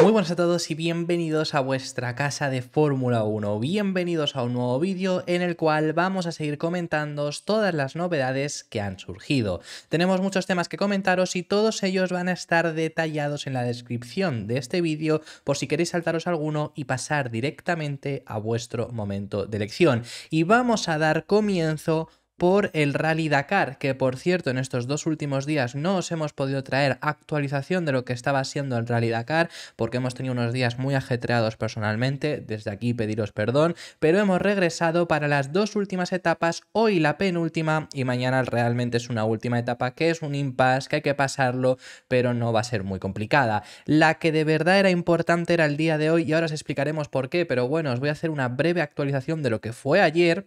Muy buenas a todos y bienvenidos a vuestra casa de Fórmula 1. Bienvenidos a un nuevo vídeo en el cual vamos a seguir comentándoos todas las novedades que han surgido. Tenemos muchos temas que comentaros y todos ellos van a estar detallados en la descripción de este vídeo por si queréis saltaros alguno y pasar directamente a vuestro momento de elección. Y vamos a dar comienzo por el Rally Dakar, que por cierto en estos dos últimos días no os hemos podido traer actualización de lo que estaba siendo el Rally Dakar, porque hemos tenido unos días muy ajetreados personalmente, desde aquí pediros perdón, pero hemos regresado para las dos últimas etapas, hoy la penúltima y mañana realmente es una última etapa que es un impasse, que hay que pasarlo, pero no va a ser muy complicada. La que de verdad era importante era el día de hoy y ahora os explicaremos por qué, pero bueno, os voy a hacer una breve actualización de lo que fue ayer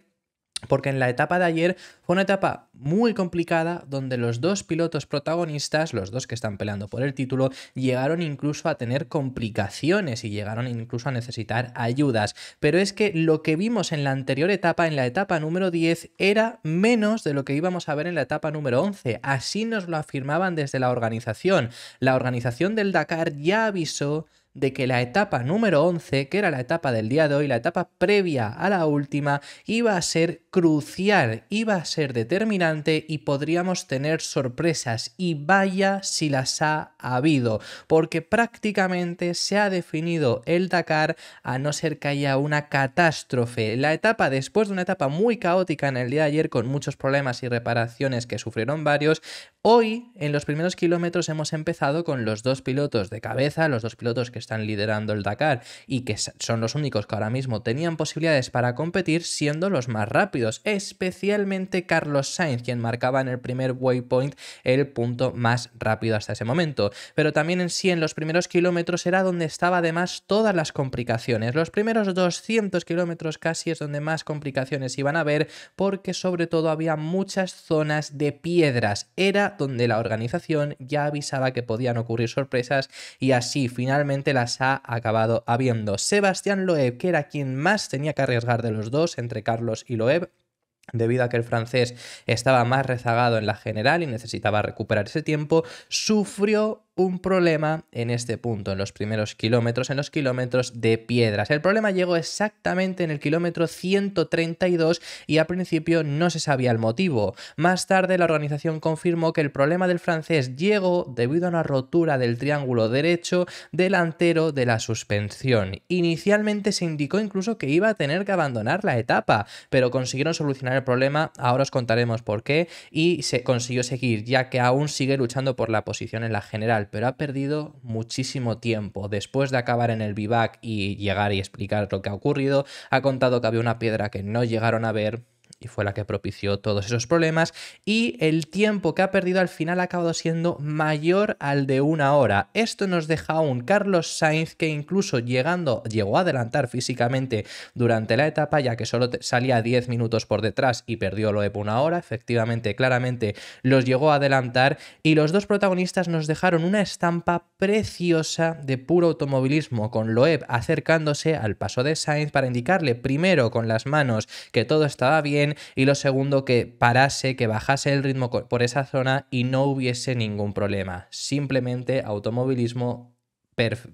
porque en la etapa de ayer fue una etapa muy complicada donde los dos pilotos protagonistas, los dos que están peleando por el título, llegaron incluso a tener complicaciones y llegaron incluso a necesitar ayudas. Pero es que lo que vimos en la anterior etapa, en la etapa número 10, era menos de lo que íbamos a ver en la etapa número 11. Así nos lo afirmaban desde la organización. La organización del Dakar ya avisó de que la etapa número 11, que era la etapa del día de hoy, la etapa previa a la última, iba a ser crucial, iba a ser determinante y podríamos tener sorpresas. Y vaya si las ha habido, porque prácticamente se ha definido el Dakar a no ser que haya una catástrofe. La etapa, después de una etapa muy caótica en el día de ayer, con muchos problemas y reparaciones que sufrieron varios, hoy en los primeros kilómetros hemos empezado con los dos pilotos de cabeza, los dos pilotos que están liderando el Dakar y que son los únicos que ahora mismo tenían posibilidades para competir siendo los más rápidos, especialmente Carlos Sainz, quien marcaba en el primer waypoint el punto más rápido hasta ese momento. Pero también en sí, en los primeros kilómetros era donde estaba además todas las complicaciones. Los primeros 200 kilómetros casi es donde más complicaciones iban a haber porque sobre todo había muchas zonas de piedras. Era donde la organización ya avisaba que podían ocurrir sorpresas y así finalmente las ha acabado habiendo. Sebastián Loeb, que era quien más tenía que arriesgar de los dos, entre Carlos y Loeb, debido a que el francés estaba más rezagado en la general y necesitaba recuperar ese tiempo, sufrió un problema en este punto, en los primeros kilómetros, en los kilómetros de piedras. El problema llegó exactamente en el kilómetro 132 y al principio no se sabía el motivo. Más tarde la organización confirmó que el problema del francés llegó debido a una rotura del triángulo derecho delantero de la suspensión. Inicialmente se indicó incluso que iba a tener que abandonar la etapa, pero consiguieron solucionar el problema, ahora os contaremos por qué, y se consiguió seguir, ya que aún sigue luchando por la posición en la general pero ha perdido muchísimo tiempo. Después de acabar en el vivac y llegar y explicar lo que ha ocurrido, ha contado que había una piedra que no llegaron a ver, y fue la que propició todos esos problemas y el tiempo que ha perdido al final ha acabado siendo mayor al de una hora. Esto nos deja aún un Carlos Sainz que incluso llegando llegó a adelantar físicamente durante la etapa ya que solo salía 10 minutos por detrás y perdió lo de una hora, efectivamente claramente los llegó a adelantar y los dos protagonistas nos dejaron una estampa preciosa de puro automovilismo con Loeb acercándose al paso de Sainz para indicarle primero con las manos que todo estaba bien y lo segundo, que parase, que bajase el ritmo por esa zona y no hubiese ningún problema. Simplemente automovilismo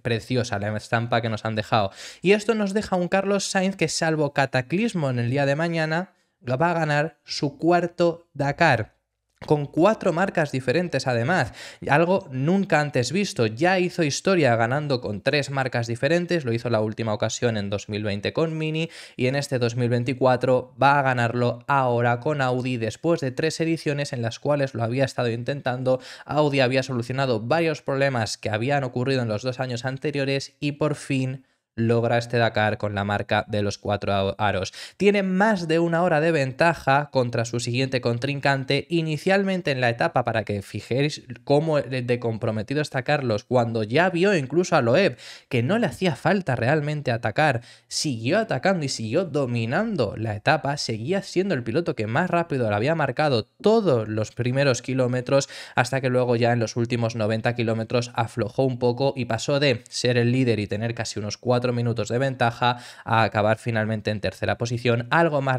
preciosa la estampa que nos han dejado. Y esto nos deja un Carlos Sainz que salvo cataclismo en el día de mañana, va a ganar su cuarto Dakar con cuatro marcas diferentes además, algo nunca antes visto. Ya hizo historia ganando con tres marcas diferentes, lo hizo la última ocasión en 2020 con Mini y en este 2024 va a ganarlo ahora con Audi después de tres ediciones en las cuales lo había estado intentando. Audi había solucionado varios problemas que habían ocurrido en los dos años anteriores y por fin logra este Dakar con la marca de los cuatro aros. Tiene más de una hora de ventaja contra su siguiente contrincante inicialmente en la etapa para que fijéis cómo de comprometido está Carlos cuando ya vio incluso a Loeb que no le hacía falta realmente atacar, siguió atacando y siguió dominando la etapa, seguía siendo el piloto que más rápido le había marcado todos los primeros kilómetros hasta que luego ya en los últimos 90 kilómetros aflojó un poco y pasó de ser el líder y tener casi unos cuatro minutos de ventaja a acabar finalmente en tercera posición, algo más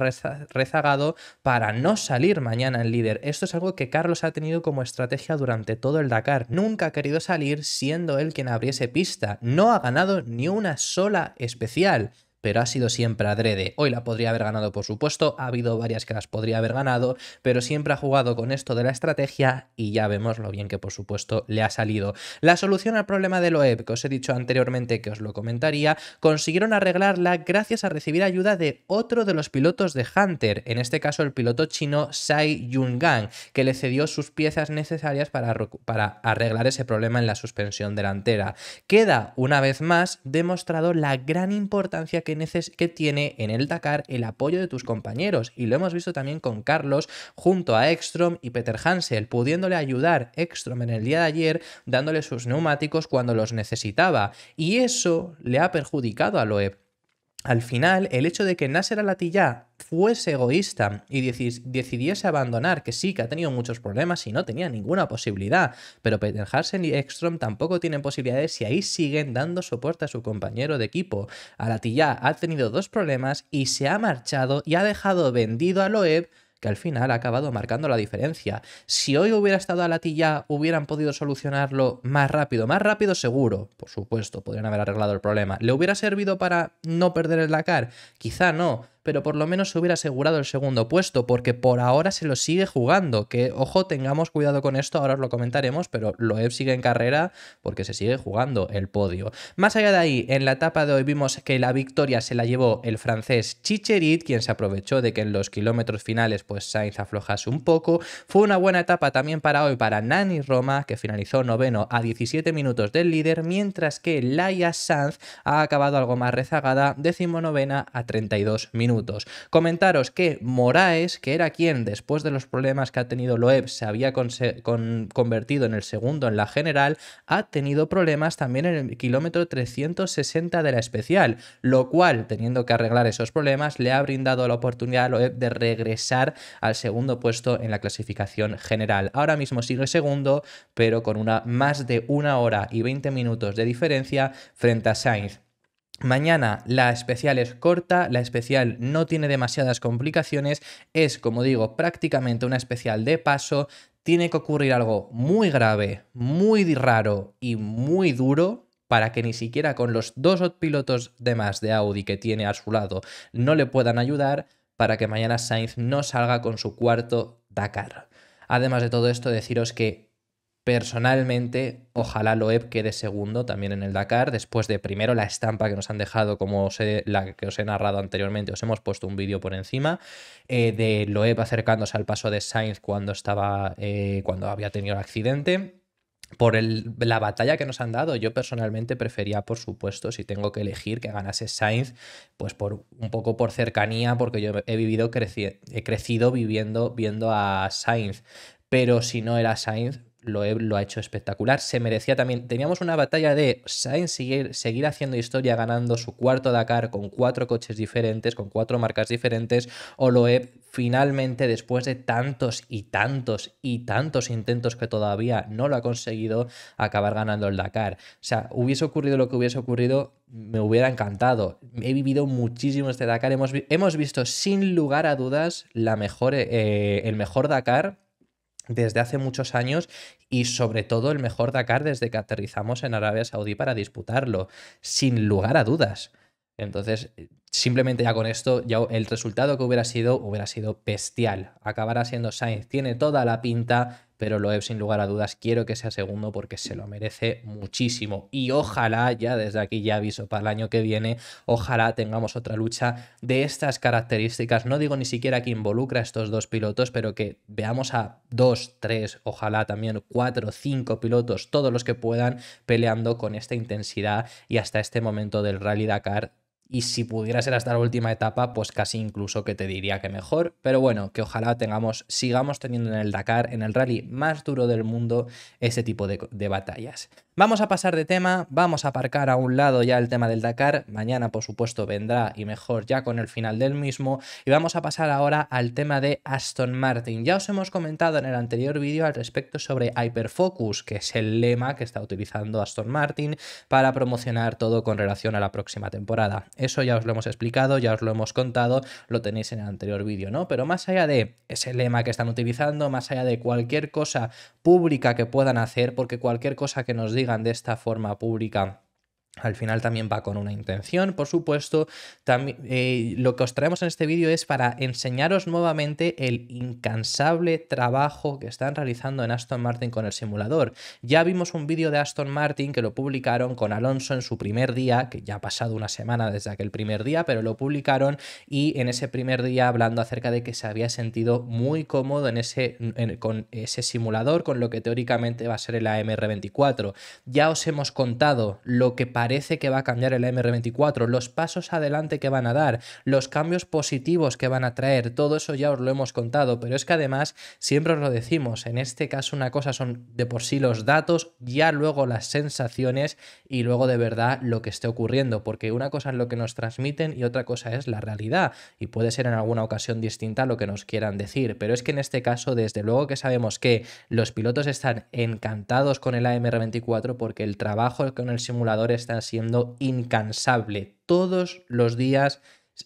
rezagado para no salir mañana en líder. Esto es algo que Carlos ha tenido como estrategia durante todo el Dakar. Nunca ha querido salir siendo él quien abriese pista. No ha ganado ni una sola especial pero ha sido siempre adrede. Hoy la podría haber ganado, por supuesto, ha habido varias que las podría haber ganado, pero siempre ha jugado con esto de la estrategia y ya vemos lo bien que, por supuesto, le ha salido. La solución al problema de Loeb, que os he dicho anteriormente que os lo comentaría, consiguieron arreglarla gracias a recibir ayuda de otro de los pilotos de Hunter, en este caso el piloto chino Sai Yungang, que le cedió sus piezas necesarias para, para arreglar ese problema en la suspensión delantera. Queda, una vez más, demostrado la gran importancia que que, tiene en el Dakar el apoyo de tus compañeros. Y lo hemos visto también con Carlos junto a Ekstrom y Peter Hansel, pudiéndole ayudar Ekstrom en el día de ayer, dándole sus neumáticos cuando los necesitaba. Y eso le ha perjudicado a Loeb al final, el hecho de que Nasser al fuese egoísta y decidiese abandonar, que sí, que ha tenido muchos problemas y no tenía ninguna posibilidad, pero Peter Harsen y Ekstrom tampoco tienen posibilidades y ahí siguen dando soporte a su compañero de equipo. al ha tenido dos problemas y se ha marchado y ha dejado vendido a Loeb que al final ha acabado marcando la diferencia. Si hoy hubiera estado a Latilla, hubieran podido solucionarlo más rápido, más rápido seguro, por supuesto, podrían haber arreglado el problema. ¿Le hubiera servido para no perder el Dakar? Quizá no, pero por lo menos se hubiera asegurado el segundo puesto, porque por ahora se lo sigue jugando. Que, ojo, tengamos cuidado con esto, ahora os lo comentaremos, pero Loeb sigue en carrera porque se sigue jugando el podio. Más allá de ahí, en la etapa de hoy vimos que la victoria se la llevó el francés Chicherit, quien se aprovechó de que en los kilómetros finales pues Sainz aflojase un poco. Fue una buena etapa también para hoy para Nani Roma, que finalizó noveno a 17 minutos del líder, mientras que Laia Sanz ha acabado algo más rezagada, decimonovena a 32 minutos minutos. Comentaros que Moraes, que era quien después de los problemas que ha tenido Loeb se había convertido en el segundo en la general, ha tenido problemas también en el kilómetro 360 de la especial, lo cual, teniendo que arreglar esos problemas, le ha brindado la oportunidad a Loeb de regresar al segundo puesto en la clasificación general. Ahora mismo sigue segundo, pero con una más de una hora y 20 minutos de diferencia frente a Sainz. Mañana la especial es corta, la especial no tiene demasiadas complicaciones, es como digo prácticamente una especial de paso, tiene que ocurrir algo muy grave, muy raro y muy duro para que ni siquiera con los dos pilotos de más de Audi que tiene a su lado no le puedan ayudar para que mañana Sainz no salga con su cuarto Dakar. Además de todo esto, deciros que Personalmente, ojalá Loeb quede segundo también en el Dakar, después de primero la estampa que nos han dejado, como la que os he narrado anteriormente, os hemos puesto un vídeo por encima, eh, de Loeb acercándose al paso de Sainz cuando, estaba, eh, cuando había tenido el accidente por la batalla que nos han dado, yo personalmente prefería, por supuesto, si tengo que elegir que ganase Sainz, pues por un poco por cercanía, porque yo he vivido, he crecido viviendo, viendo a Sainz. Pero si no era Sainz, lo, lo, ha hecho espectacular. Se merecía también. Teníamos una batalla de Sainz seguir, seguir, haciendo historia ganando su cuarto Dakar con cuatro coches diferentes, con cuatro marcas diferentes. O Loeb finalmente, después de tantos y tantos y tantos intentos que todavía no lo ha conseguido, acabar ganando el Dakar. O sea, hubiese ocurrido lo que hubiese ocurrido, me hubiera encantado. He vivido muchísimo este Dakar. Hemos, hemos visto sin lugar a dudas la mejor, eh, el mejor Dakar desde hace muchos años y sobre todo el mejor Dakar desde que aterrizamos en Arabia Saudí para disputarlo, sin lugar a dudas. Entonces, simplemente ya con esto, ya el resultado que hubiera sido, hubiera sido bestial. Acabará siendo Sainz. Tiene toda la pinta pero lo Loeb sin lugar a dudas quiero que sea segundo porque se lo merece muchísimo y ojalá ya desde aquí ya aviso para el año que viene, ojalá tengamos otra lucha de estas características, no digo ni siquiera que involucra a estos dos pilotos, pero que veamos a dos, tres, ojalá también cuatro, cinco pilotos, todos los que puedan peleando con esta intensidad y hasta este momento del Rally Dakar y si pudiera ser hasta la última etapa, pues casi incluso que te diría que mejor. Pero bueno, que ojalá tengamos, sigamos teniendo en el Dakar, en el rally más duro del mundo, ese tipo de, de, batallas. Vamos a pasar de tema, vamos a aparcar a un lado ya el tema del Dakar. Mañana, por supuesto, vendrá y mejor ya con el final del mismo. Y vamos a pasar ahora al tema de Aston Martin. Ya os hemos comentado en el anterior vídeo al respecto sobre Hyperfocus, que es el lema que está utilizando Aston Martin para promocionar todo con relación a la próxima temporada. Eso ya os lo hemos explicado, ya os lo hemos contado, lo tenéis en el anterior vídeo, ¿no? Pero más allá de ese lema que están utilizando, más allá de cualquier cosa pública que puedan hacer, porque cualquier cosa que nos digan de esta forma pública al final también va con una intención, por supuesto. Eh, lo que os traemos en este vídeo es para enseñaros nuevamente el incansable trabajo que están realizando en Aston Martin con el simulador. Ya vimos un vídeo de Aston Martin que lo publicaron con Alonso en su primer día, que ya ha pasado una semana desde aquel primer día, pero lo publicaron y en ese primer día hablando acerca de que se había sentido muy cómodo en ese, con ese simulador, con lo que teóricamente va a ser el AMR24. Ya os hemos contado lo que parece parece que va a cambiar el MR24, los pasos adelante que van a dar, los cambios positivos que van a traer, todo eso ya os lo hemos contado, pero es que además siempre os lo decimos, en este caso una cosa son de por sí los datos, ya luego las sensaciones y luego de verdad lo que esté ocurriendo, porque una cosa es lo que nos transmiten y otra cosa es la realidad y puede ser en alguna ocasión distinta lo que nos quieran decir, pero es que en este caso desde luego que sabemos que los pilotos están encantados con el AMR24 porque el trabajo con el simulador es está siendo incansable. Todos los días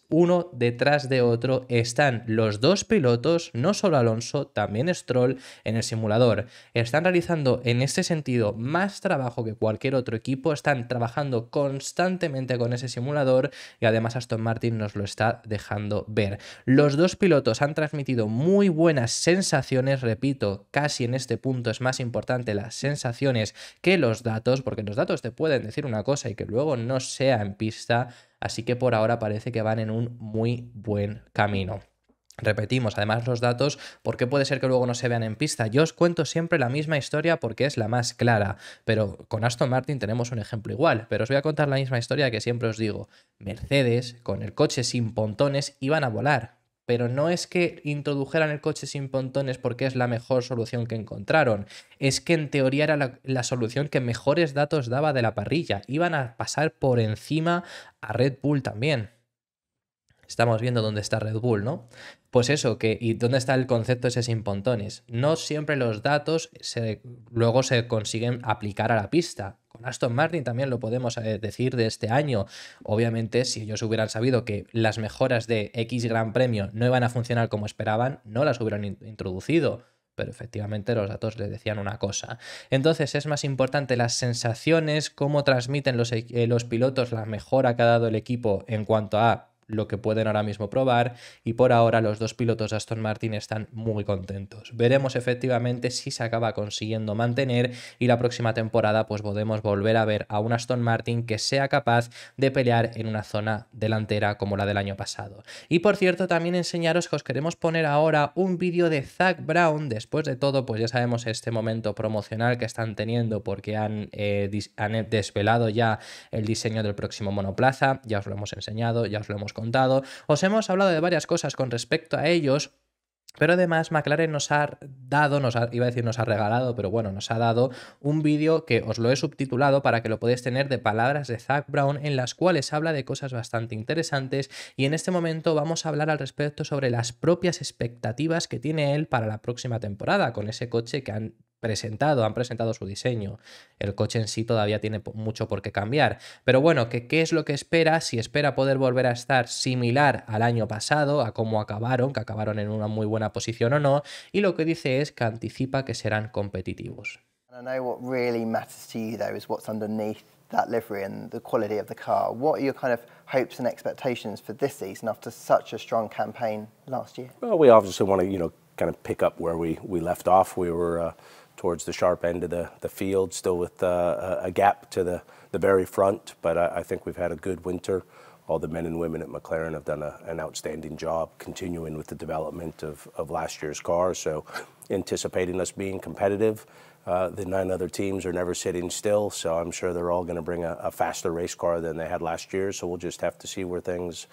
uno detrás de otro están los dos pilotos, no solo Alonso, también Stroll en el simulador. Están realizando en este sentido más trabajo que cualquier otro equipo, están trabajando constantemente con ese simulador y además Aston Martin nos lo está dejando ver. Los dos pilotos han transmitido muy buenas sensaciones, repito, casi en este punto es más importante las sensaciones que los datos, porque los datos te pueden decir una cosa y que luego no sea en pista Así que por ahora parece que van en un muy buen camino. Repetimos, además los datos, porque puede ser que luego no se vean en pista. Yo os cuento siempre la misma historia porque es la más clara, pero con Aston Martin tenemos un ejemplo igual, pero os voy a contar la misma historia que siempre os digo. Mercedes, con el coche sin pontones, iban a volar, pero no es que introdujeran el coche sin pontones porque es la mejor solución que encontraron, es que en teoría era la, solución que mejores datos daba de la parrilla, iban a pasar por encima a Red Bull también. Estamos viendo dónde está Red Bull, ¿no? Pues eso, que, ¿y dónde está el concepto ese sin pontones? No siempre los datos luego se consiguen aplicar a la pista. Con Aston Martin también lo podemos eh, decir de este año. Obviamente, si ellos hubieran sabido que las mejoras de X Gran Premio no iban a funcionar como esperaban, no las hubieran introducido pero efectivamente los datos les decían una cosa. Entonces es más importante las sensaciones, cómo transmiten los, eh, los, pilotos la mejora que ha dado el equipo en cuanto a lo que pueden ahora mismo probar y por ahora los dos pilotos de Aston Martin están muy contentos. Veremos efectivamente si se acaba consiguiendo mantener y la próxima temporada pues podemos volver a ver a un Aston Martin que sea capaz de pelear en una zona delantera como la del año pasado. Y por cierto también enseñaros que os queremos poner ahora un vídeo de Zach Brown, después de todo pues ya sabemos este momento promocional que están teniendo porque han, eh, han eh, desvelado ya el diseño del próximo monoplaza, ya os lo hemos enseñado, ya os lo hemos contado, os hemos hablado de varias cosas con respecto a ellos, pero además McLaren nos ha dado, nos iba a decir nos ha regalado, pero bueno, nos ha dado un vídeo que os lo he subtitulado para que lo podáis tener de palabras de Zach Brown en las cuales habla de cosas bastante interesantes y en este momento vamos a hablar al respecto sobre las propias expectativas que tiene él para la próxima temporada con ese coche que han presentado, han presentado su diseño. El coche en sí todavía tiene mucho por qué cambiar. Pero bueno, ¿qué, ¿qué, es lo que espera? Si espera poder volver a estar similar al año pasado, a cómo acabaron, que acabaron en una muy buena posición o no, y lo que dice es que anticipa que serán competitivos. that livery and the quality of the car. What are your kind of hopes and expectations for this season after such a strong campaign last year? Well, we obviously want to, you know, kind of pick up where we, we left off. We were uh, towards the sharp end of the, the field, still with uh, a gap to the, the very front. But I, I, think we've had a good winter. All the men and women at McLaren have done a, an outstanding job continuing with the development of, of last year's car. So, anticipating us being competitive. Uh, the nine other teams are never sitting still, so I'm sure they're all going to bring a, a, faster race car than they had last year. So, we'll just have to see where things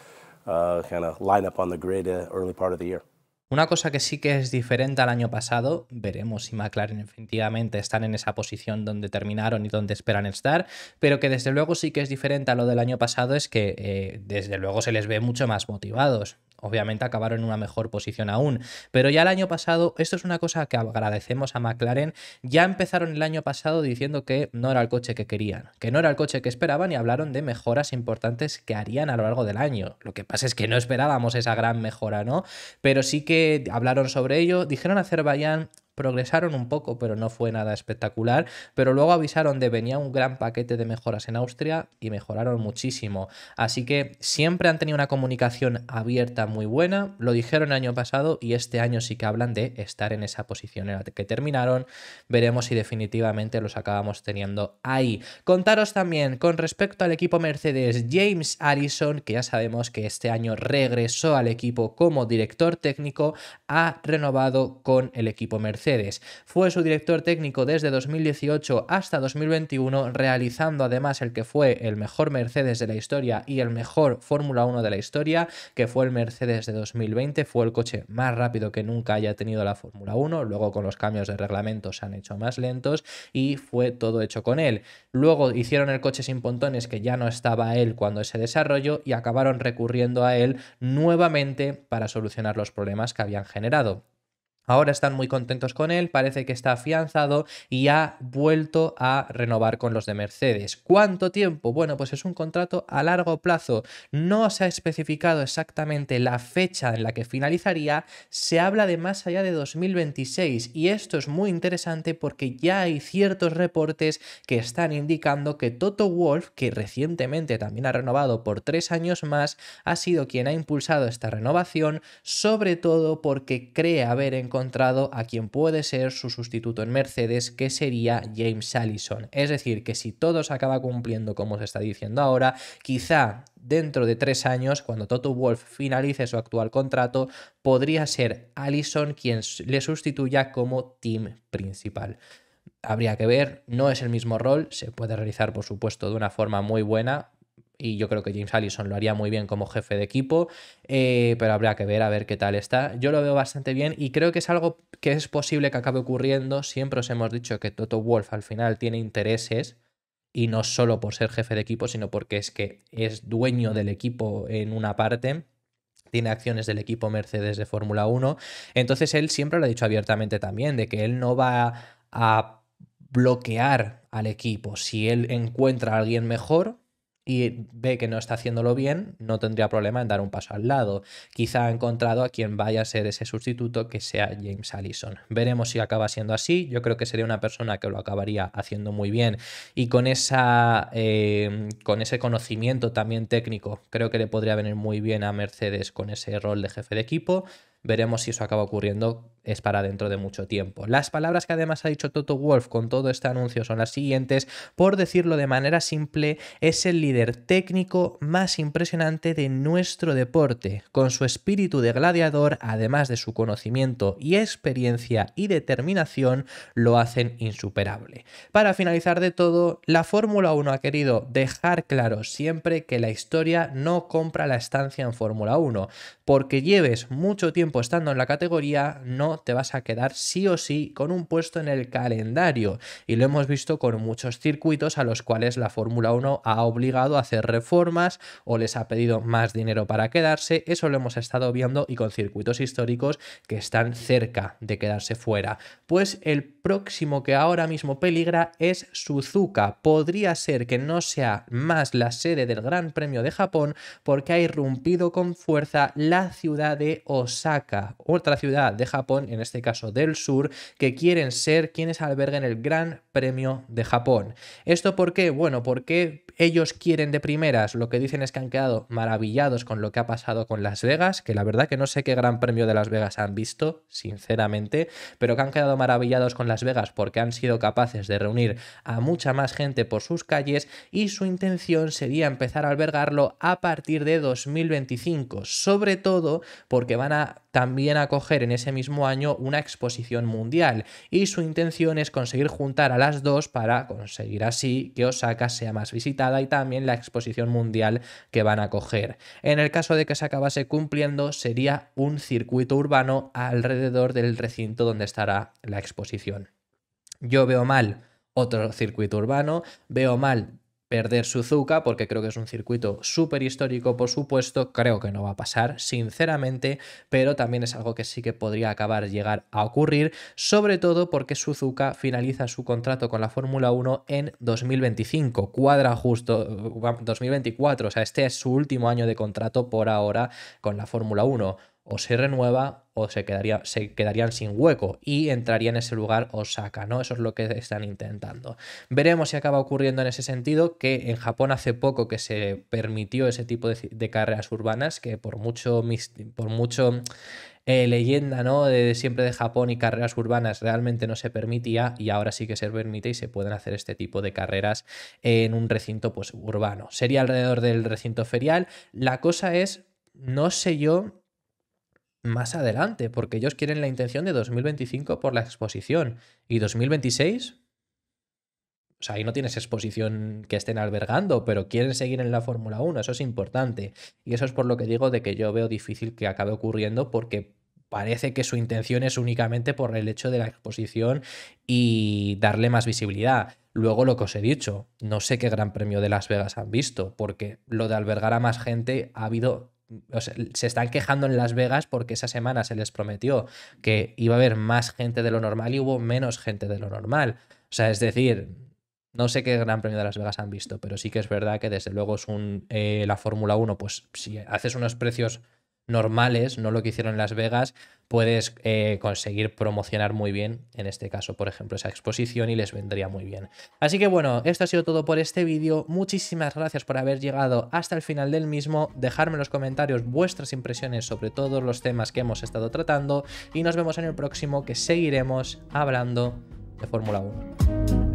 uh, kind of line up on the grid uh, early part of the year. Una cosa que sí que es diferente al año pasado, veremos si McLaren efectivamente están en esa posición donde terminaron y donde esperan estar, pero que desde luego sí que es diferente a lo del año pasado es que eh, desde luego se les ve mucho más motivados obviamente acabaron en una mejor posición aún. Pero ya el año pasado, esto es una cosa que agradecemos a McLaren, ya empezaron el año pasado diciendo que no era el coche que querían, que no era el coche que esperaban y hablaron de mejoras importantes que harían a lo largo del año. Lo que pasa es que no esperábamos esa gran mejora, ¿no? Pero sí que hablaron sobre ello, dijeron a Azerbaiyán progresaron un poco, pero no fue nada espectacular. Pero luego avisaron de venía un gran paquete de mejoras en Austria y mejoraron muchísimo. Así que siempre han tenido una comunicación abierta muy buena. Lo dijeron el año pasado y este año sí que hablan de estar en esa posición en la que terminaron. Veremos si definitivamente los acabamos teniendo ahí. Contaros también con respecto al equipo Mercedes, James Allison, que ya sabemos que este año regresó al equipo como director técnico, ha renovado con el equipo Mercedes fue su director técnico desde 2018 hasta 2021, realizando además el que fue el mejor Mercedes de la historia y el mejor Fórmula 1 de la historia, que fue el Mercedes de 2020, fue el coche más rápido que nunca haya tenido la Fórmula 1, luego con los cambios de reglamento se han hecho más lentos y fue todo hecho con él. Luego hicieron el coche sin pontones, que ya no estaba él cuando ese desarrollo y acabaron recurriendo a él nuevamente para solucionar los problemas que habían generado. Ahora están muy contentos con él, parece que está afianzado y ha vuelto a renovar con los de Mercedes. ¿Cuánto tiempo? Bueno, pues es un contrato a largo plazo. No se ha especificado exactamente la fecha en la que finalizaría, se habla de más allá de 2026 y esto es muy interesante porque ya hay ciertos reportes que están indicando que Toto Wolf, que recientemente también ha renovado por tres años más, ha sido quien ha impulsado esta renovación, sobre todo porque cree haber encontrado encontrado a quien puede ser su sustituto en Mercedes, que sería James Allison. Es decir, que si todo se acaba cumpliendo como se está diciendo ahora, quizá dentro de tres años, cuando Toto Wolf finalice su actual contrato, podría ser Allison quien le sustituya como team principal. Habría que ver, no es el mismo rol, se puede realizar por supuesto de una forma muy buena, y yo creo que James Allison lo haría muy bien como jefe de equipo, eh, pero habrá que ver a ver qué tal está. Yo lo veo bastante bien y creo que es algo que es posible que acabe ocurriendo. Siempre os hemos dicho que Toto Wolf al final tiene intereses y no solo por ser jefe de equipo, sino porque es que es dueño del equipo en una parte tiene acciones del equipo Mercedes de Fórmula 1, entonces él siempre lo ha dicho abiertamente también, de que él no va a bloquear al equipo. Si él encuentra a alguien mejor, y ve que no está haciéndolo bien, no tendría problema en dar un paso al lado. Quizá ha encontrado a quien vaya a ser ese sustituto que sea James Allison. Veremos si acaba siendo así. Yo creo que sería una persona que lo acabaría haciendo muy bien y con, esa, em, con ese conocimiento también técnico creo que le podría venir muy bien a Mercedes con ese rol de jefe de equipo. Veremos si eso acaba ocurriendo es para dentro de mucho tiempo. Las palabras que además ha dicho Toto Wolf con todo este anuncio son las siguientes. Por decirlo de manera simple, es el líder técnico más impresionante de nuestro deporte. Con su espíritu de gladiador, además de su conocimiento y experiencia y determinación, lo hacen insuperable. Para finalizar de todo, la Fórmula 1 ha querido dejar claro siempre que la historia no compra la estancia en Fórmula 1, porque lleves mucho tiempo estando en la categoría, no te vas a quedar sí o sí con un puesto en el calendario. Y lo hemos visto con muchos circuitos a los cuales la Fórmula 1 ha obligado a hacer reformas o les ha pedido más dinero para quedarse. Eso lo hemos estado viendo y con circuitos históricos que están cerca de quedarse fuera. Pues el próximo que ahora mismo peligra es Suzuka. Podría ser que no sea más la sede del Gran Premio de Japón porque ha irrumpido con fuerza la ciudad de Osaka, otra ciudad de Japón en este caso del sur, que quieren ser quienes alberguen el Gran Premio de Japón. ¿Esto por qué? Bueno, porque ellos quieren de primeras, lo que dicen es que han quedado maravillados con lo que ha pasado con Las Vegas, que la verdad que no sé qué Gran Premio de Las Vegas han visto, sinceramente, pero que han quedado maravillados con Las Vegas porque han sido capaces de reunir a mucha más gente por sus calles y su intención sería empezar a albergarlo a partir de 2025, sobre todo porque van a también acoger en ese mismo año una exposición mundial y su intención es conseguir juntar a las dos para conseguir así que Osaka sea más visitada y también la exposición mundial que van a acoger. En el caso de que se acabase cumpliendo sería un circuito urbano alrededor del recinto donde estará la exposición. Yo veo mal otro circuito urbano, veo mal perder Suzuka, porque creo que es un circuito súper histórico, por supuesto, creo que no va a pasar, sinceramente, pero también es algo que sí que podría acabar llegar a ocurrir, sobre todo porque Suzuka finaliza su contrato con la Fórmula 1 en 2025, cuadra justo 2024, eh, o sea, este es su último año de contrato por ahora con la Fórmula 1 o se renueva o se, quedaría, se quedarían sin hueco y entraría en ese lugar o saca ¿no? Eso es lo que están intentando. Veremos si acaba ocurriendo en ese sentido, que en Japón hace poco que se permitió ese tipo de, carreras urbanas, que por mucho, por mucho eh, leyenda, ¿no? De, siempre de Japón y carreras urbanas realmente no se permitía y ahora sí que se permite y se pueden hacer este tipo de carreras en un recinto pues, urbano. Sería alrededor del recinto ferial. La cosa es, no sé yo más adelante, porque ellos quieren la intención de 2025 por la exposición. ¿Y 2026? O sea, ahí no tienes exposición que estén albergando, pero quieren seguir en la Fórmula 1, eso es importante. Y eso es por lo que digo de que yo veo difícil que acabe ocurriendo porque parece que su intención es únicamente por el hecho de la exposición y darle más visibilidad. Luego lo que os he dicho, no sé qué gran premio de Las Vegas han visto, porque lo de albergar a más gente ha habido se están quejando en Las Vegas porque esa semana se les prometió que iba a haber más gente de lo normal y hubo menos gente de lo normal. O sea, es decir, no sé qué Gran Premio de Las Vegas han visto, pero sí que es verdad que desde luego es un eh, la Fórmula 1, pues si haces unos precios normales, no lo que hicieron en Las Vegas, puedes eh, conseguir promocionar muy bien, en este caso, por ejemplo, esa exposición y les vendría muy bien. Así que bueno, esto ha sido todo por este vídeo. Muchísimas gracias por haber llegado hasta el final del mismo. dejarme en los comentarios vuestras impresiones sobre todos los temas que hemos estado tratando y nos vemos en el próximo que seguiremos hablando de Fórmula 1.